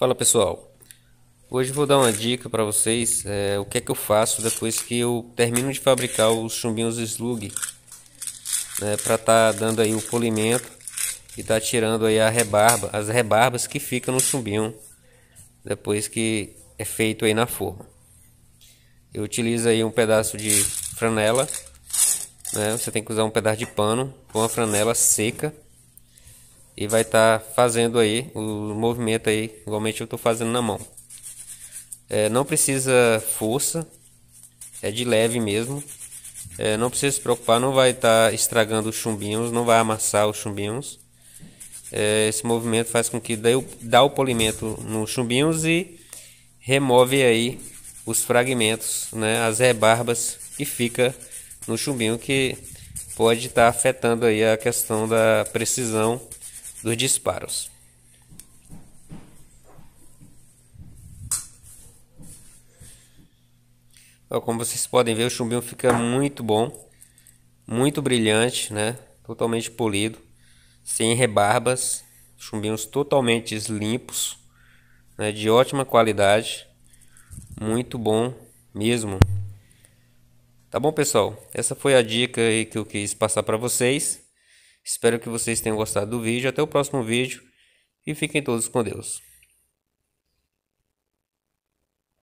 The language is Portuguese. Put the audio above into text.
Fala pessoal, hoje vou dar uma dica para vocês é, o que é que eu faço depois que eu termino de fabricar os chumbinhos slug né, para estar tá dando aí o polimento e tá tirando aí a rebarba, as rebarbas que ficam no chumbinho depois que é feito aí na forma. Eu utilizo aí um pedaço de franela, né, você tem que usar um pedaço de pano com a franela seca e vai estar tá fazendo aí o movimento aí, igualmente eu estou fazendo na mão. É, não precisa força, é de leve mesmo. É, não precisa se preocupar, não vai estar tá estragando os chumbinhos, não vai amassar os chumbinhos. É, esse movimento faz com que dê, dá o polimento nos chumbinhos e remove aí os fragmentos, né, as rebarbas que fica no chumbinho que pode estar tá afetando aí a questão da precisão dos disparos. como vocês podem ver, o chumbinho fica muito bom, muito brilhante, né? Totalmente polido, sem rebarbas, chumbinhos totalmente limpos, né? de ótima qualidade, muito bom mesmo. Tá bom, pessoal? Essa foi a dica que eu quis passar para vocês. Espero que vocês tenham gostado do vídeo. Até o próximo vídeo e fiquem todos com Deus.